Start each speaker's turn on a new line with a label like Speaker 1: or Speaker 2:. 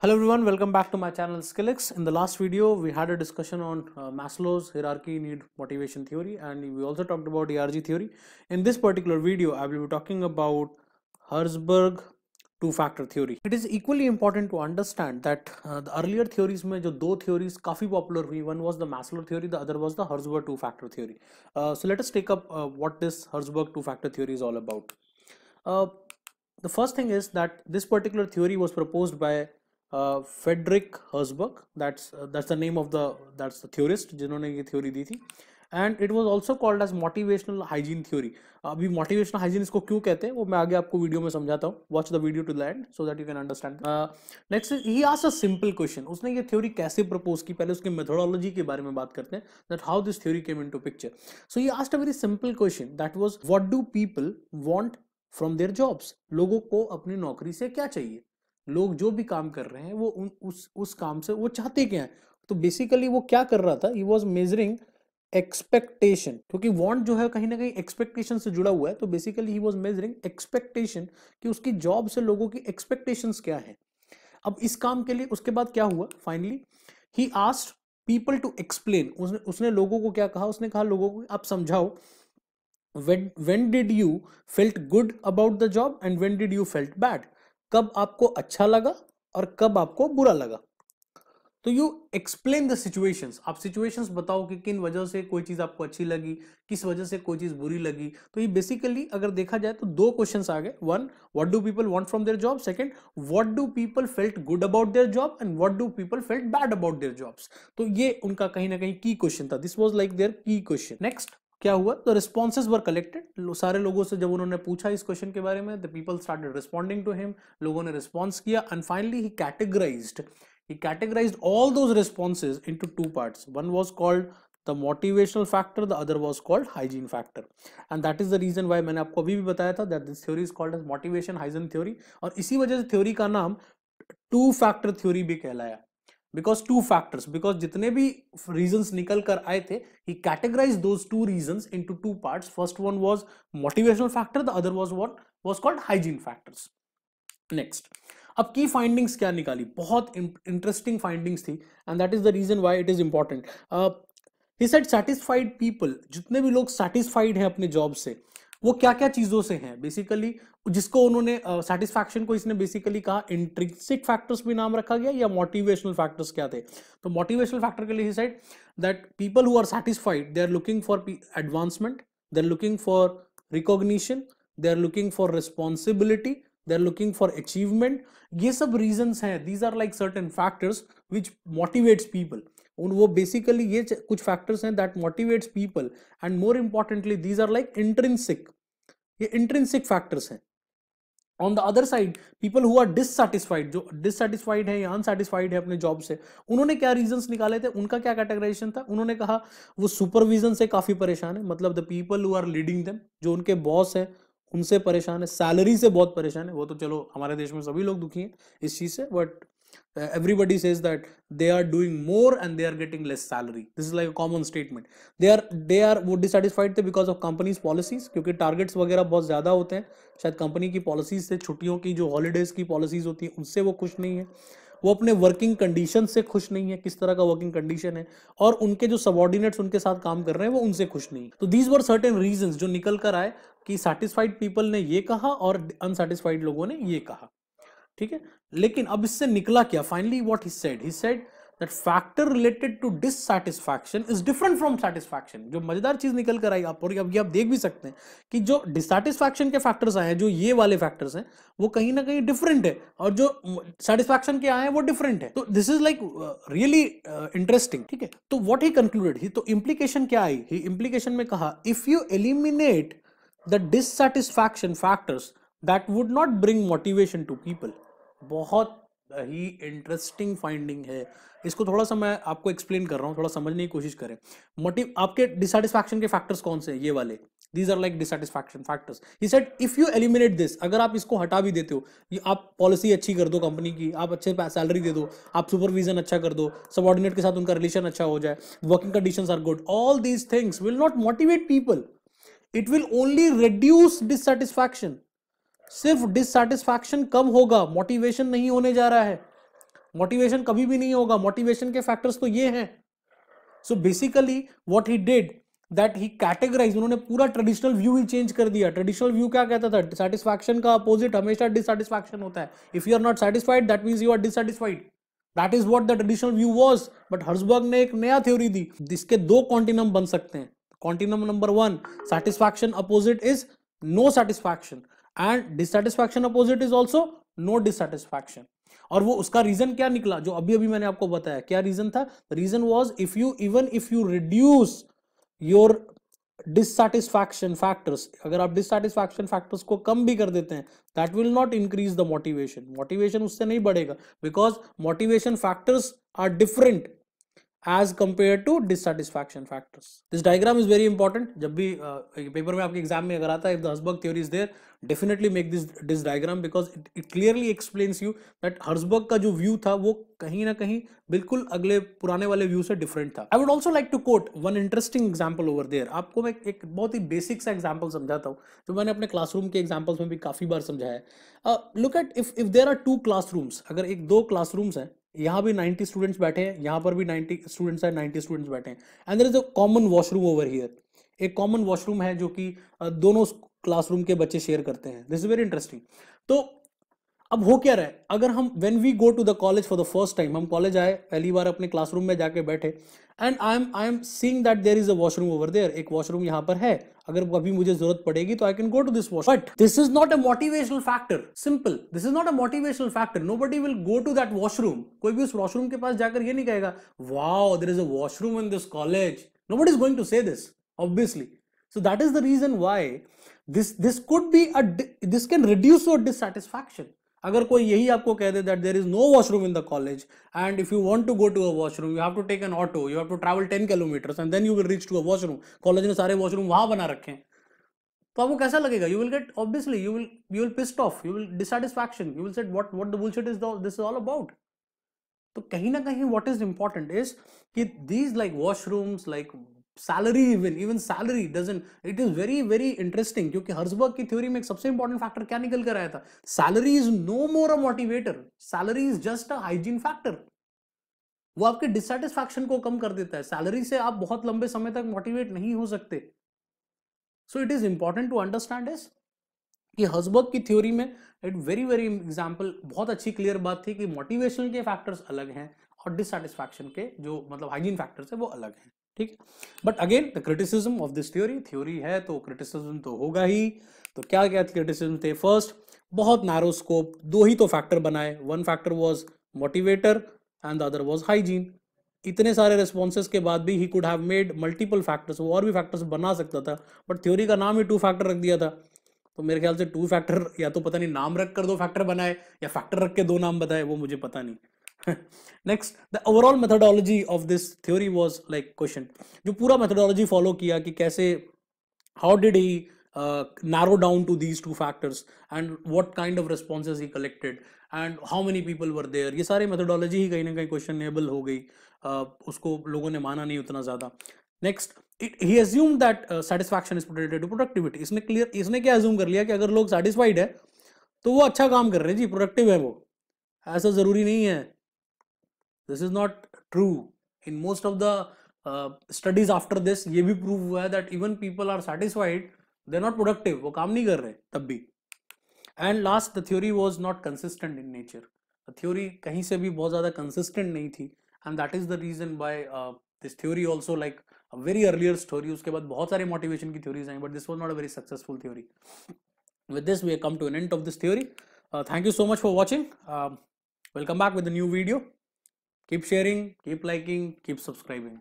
Speaker 1: Hello everyone, welcome back to my channel Skillix. In the last video, we had a discussion on uh, Maslow's hierarchy need motivation theory and we also talked about ERG theory. In this particular video, I will be talking about Herzberg two-factor theory. It is equally important to understand that uh, the earlier theories में जो दो theories काफ़ी popular theory. one was the Maslow theory, the other was the Herzberg two-factor theory. Uh, so let us take up uh, what this Herzberg two-factor theory is all about. Uh, the first thing is that this particular theory was proposed by Frederick Herzberg that's that's the name of the that's the जिन्होंने ये theory दी थी and it was also called as motivational hygiene theory अभी motivational hygiene इसको क्यों कहते हैं वो मैं आगे आपको वीडियो में समझाता हूँ watch the video to the end so that you can understand next he आज अ सिंपल क्वेश्चन उसने ये थ्योरी कैसे प्रपोज की पहले उसके मेथोडोलॉजी के बारे में बात करते हैं that how this theory came into picture so he asked a very simple question that was what do people want from their jobs लोगों को अपनी नौकरी से क्या चाहिए लोग जो भी काम कर रहे हैं वो उन उस उस काम से वो चाहते क्या है तो बेसिकली वो क्या कर रहा था ही वॉज मेजरिंग एक्सपेक्टेशन क्योंकि वॉन्ट जो है कहीं ना कहीं एक्सपेक्टेशन से जुड़ा हुआ है तो basically he was measuring expectation कि उसकी जॉब से लोगों की एक्सपेक्टेशन क्या है अब इस काम के लिए उसके बाद क्या हुआ finally he asked people to explain उसने उसने लोगों को क्या कहा उसने कहा लोगों को आप समझाओ when did you felt good about the job and when did you felt bad कब आपको अच्छा लगा और कब आपको बुरा लगा तो यू एक्सप्लेन द सिचुएशंस आप सिचुएशंस बताओ कि किन वजह से कोई चीज आपको अच्छी लगी किस वजह से कोई चीज बुरी लगी तो ये बेसिकली अगर देखा जाए तो दो क्वेश्चन आ गए one what do people want from their job second what do people felt good about their job and what do people felt bad about their jobs तो ये उनका कहीं ना कहीं की क्वेश्चन था this was like their key question next क्या हुआ the responses were collected सारे लोगों से जब उन्होंने पूछा इस क्वेश्चन के बारे में the people started responding to him लोगों ने रिस्पॉन्स किया and finally he categorize he categorize all those responses into two parts one was called the motivational factor the other was called hygiene factor and that is the reason why मैंने आपको अभी भी बताया था that this theory is called as motivation hygiene theory और इसी वजह से थ्योरी का नाम टू फैक्टर थ्योरी भी कहलाया बिकॉज टू फैक्टर्स बिकॉज जितने भी रीजन निकल कर आए थे he categorize those two reasons into two part first one was motivational factor the other was what was called hygiene factors next अब की फाइंडिंग्स क्या निकाली बहुत इंटरेस्टिंग फाइंडिंग्स थी and that is the reason why it is important he said satisfied people जितने भी लोग satisfied हैं अपने जॉब से वो क्या क्या चीजों से हैं बेसिकली जिसको उन्होंने सेटिस्फैक्शन uh, को इसने बेसिकली कहा इंट्रिंसिक फैक्टर्स भी नाम रखा गया या मोटिवेशनल फैक्टर्स क्या थे तो मोटिवेशनल फैक्टर के लिए said that people who are satisfied they are looking for advancement they are looking for recognition they are looking for responsibility they are looking for achievement ये सब रीजन्स हैं these are like certain factors which motivates people उन वो basically ये कुछ factors हैं that motivates people and more importantly these are like intrinsic ये intrinsic factors हैं on the other side people who are dissatisfied जो dissatisfied है या अनसेटिस्फाइड है अपने जॉब से उन्होंने क्या रीजंस निकाले थे उनका क्या कैटेगराइजेशन था उन्होंने कहा वो सुपरविजन से काफी परेशान है मतलब the people who are leading them जो उनके बॉस है उनसे परेशान है सैलरी से बहुत परेशान है वो तो चलो हमारे देश में सभी लोग दुखी हैं इस चीज से but uh, everybody says that they are doing more and they are getting less salary this is like a common statement they are they are वो dissatisfied the because of company's policies kyunki targets wagera bahut zyada hote hain shayad company ki policies se chuttiyon ki jo holidays ki policies hoti hain unse wo khush nahi hai वो अपने working condition से खुश नहीं है किस तरह का working condition है और उनके जो सबॉर्डिनेट्स उनके साथ काम कर रहे हैं वो उनसे खुश नहीं तो दीज वर सर्टेन रीजन जो निकल कर आए कि सैटिस्फाइड पीपल ने ये कहा और अनसेटिस्फाइड लोगों ने ये कहा ठीक है लेकिन अब इससे निकला क्या finally what he said he said that factor related to dissatisfaction is different from satisfaction जो मजेदार चीज निकल कर आई आप और अब ये आप देख भी सकते हैं कि जो डिससेटिस्फैक्शन के फैक्टर्स आए हैं जो ये वाले फैक्टर्स हैं वो कहीं ना कहीं डिफरेंट है और जो सेटिस्फैक्शन के आए हैं वो डिफरेंट है तो this is like really interesting ठीक है तो वॉट ही कंक्लूडेड ही तो इम्प्लीकेशन क्या आई ही इम्प्लीकेशन में कहा if you eliminate the dissatisfaction factors that would not bring motivation to people बहुत ही इंटरेस्टिंग फाइंडिंग है इसको थोड़ा सा मैं आपको एक्सप्लेन कर रहा हूँ थोड़ा समझने की कोशिश करें मोटिव आपके डिसटिस्फैक्शन के फैक्टर्स कौन से ये वाले these are like dissatisfaction factors he said if you eliminate this अगर आप इसको हटा भी देते हो ये आप पॉलिसी अच्छी कर दो कंपनी की आप अच्छे सैलरी दे दो आप सुपरविजन अच्छा कर दो सबॉर्डिनेट के साथ उनका रिलेशन अच्छा हो जाए working condition are good all these things will not motivate people it will only reduce dissatisfaction सिर्फ डिससेटिस्फैक्शन कम होगा मोटिवेशन नहीं होने जा रहा है मोटिवेशन कभी भी नहीं होगा मोटिवेशन के फैक्टर्स तो ये हैं so basically what he did that he categorize उन्होंने पूरा ट्रेडिशनल व्यू ही चेंज कर दिया ट्रेडिशनल व्यू क्या कहता था सेटिस्फैक्शन का अपोजिट हमेशा डिससेटिस्फैक्शन होता है if you are not satisfied that means you are dissatisfied that is what the traditional view was but Herzberg ने एक नया थ्योरी दी जिसके दो कॉन्टिनम बन सकते हैं continuum number one satisfaction opposite is no satisfaction and dissatisfaction opposite is also no dissatisfaction और वो उसका रीजन क्या निकला जो अभी अभी मैंने आपको बताया क्या रीजन था reason was if you even if you reduce your dissatisfaction factors अगर आप डिससेटिस्फैक्शन फैक्टर्स को कम भी कर देते हैं that will not increase the motivation motivation उससे नहीं बढ़ेगा because motivation factors are different as compare to dissatisfaction factors this diagram is very important जब भी पेपर में आपके एग्जाम में अगर आता है if the Herzberg theory is there definitely make this this diagram because it clearly explains you that Herzberg का जो व्यू था वो कहीं ना कहीं बिल्कुल अगले पुराने वाले व्यू से डिफरेंट था I would also like to quote one interesting example over there आपको मैं एक बहुत ही बेसिक सा एग्जाम्पल समझाता हूँ जो मैंने अपने क्लासरूम के एग्जाम्पल्स में भी काफ़ी बार समझाया है look at if if there are two classrooms अगर एक दो क्लासरूम्स हैं यहाँ भी 90 स्टूडेंट्स बैठे हैं यहाँ पर भी 90 स्टूडेंट्स हैं 90 स्टूडेंट्स बैठे हैं and there is a common washroom over here एक कॉमन वॉशरूम है जो कि दोनों क्लासरूम के बच्चे शेयर करते हैं दिस इज वेरी इंटरेस्टिंग तो अब हो क्या रहा है अगर हम when we go to the college for the first time हम कॉलेज आए पहली बार अपने क्लासरूम में जाके बैठे and I am I am seeing that there is a washroom over there एक वॉशरूम यहाँ पर है अगर अभी मुझे जरूरत पड़ेगी तो I can go to this wash but this is not a motivational factor simple this is not a motivational factor no buddy will go to that washroom कोई भी उस वॉशरूम के पास जाकर ये नहीं कहेगा wow there is a washroom in this college nobody is going to say this obviously so that is the reason why this this could be a this can reduce your dissatisfaction अगर कोई यही आपको कह दे that there is no washroom in the college and if you want to go to a washroom you have to take an auto you have to travel ten kilometres and then you will reach to a washroom college ने सारे washroom वहां बना रखे हैं तो आपको कैसा लगेगा you will get obviously you will you will pissed off you will dissatisfaction you will set what what the bullshit is this is all about तो कहीं ना कहीं वॉट इज इंपॉर्टेंट इज कि these like washrooms like salary even even salary doesn't it is very very interesting क्योंकि Herzberg की theory में एक सबसे इंपॉर्टेंट फैक्टर क्या निकल कर आया था salary is no more a motivator salary is just a hygiene factor वो आपके डिससेटिस्फैक्शन को कम कर देता है सैलरी से आप बहुत लंबे समय तक मोटिवेट नहीं हो सकते so it is important to understand is कि हर्जबर्ग की थ्योरी में इट वेरी वेरी एग्जाम्पल बहुत अच्छी क्लियर बात थी कि मोटिवेशन के फैक्टर्स अलग हैं और डिससेटिस्फैक्शन के जो मतलब हाइजीन फैक्टर्स है वो अलग हैं ठीक but again the criticism of this theory theory है तो क्रिटिसिज्म तो होगा ही तो क्या क्या क्रिटिसिज्म थे फर्स्ट बहुत नैरो स्कोप दो ही तो फैक्टर बनाए one factor was motivator and the other was hygiene इतने सारे रिस्पॉन्सेज के बाद भी he could have made multiple factors वो और भी फैक्टर्स बना सकता था बट थ्योरी का नाम ही टू फैक्टर रख दिया था तो मेरे ख्याल से टू फैक्टर या तो पता नहीं नाम रख कर दो फैक्टर बनाए या फैक्टर रख के दो नाम बताए वो मुझे पता नहीं next the overall methodology of this theory was like question जो पूरा मेथडोलॉजी फॉलो किया कि कैसे how did he narrow down to these two factors and what kind of response he collected and how many people were there ये सारे methodology ही कहीं ना कहीं questionable हो गई uh, उसको लोगों ने माना नहीं उतना ज़्यादा next it he assume that satisfaction is related to productivity इसने क्लियर इसने क्या एज्यूम कर लिया कि अगर लोग सेटिस्फाइड है तो वो अच्छा काम कर रहे हैं जी प्रोडक्टिव है वो ऐसा ज़रूरी नहीं है this is not true in most of the uh, studies after this ye bhi prove hai that even people are satisfied they're not productive wo kaam nahi kar rahe tab and last the theory was not consistent in nature the theory kahin se bhi bahut zyada consistent nahi thi and that is the reason why uh, this theory also like a very earlier story uske baad bahut sare motivation ki theories aayi but this was not a very successful theory with this we have come to an end of this theory uh, thank you so much for watching um, Welcome back with a new video keep sharing keep liking keep subscribing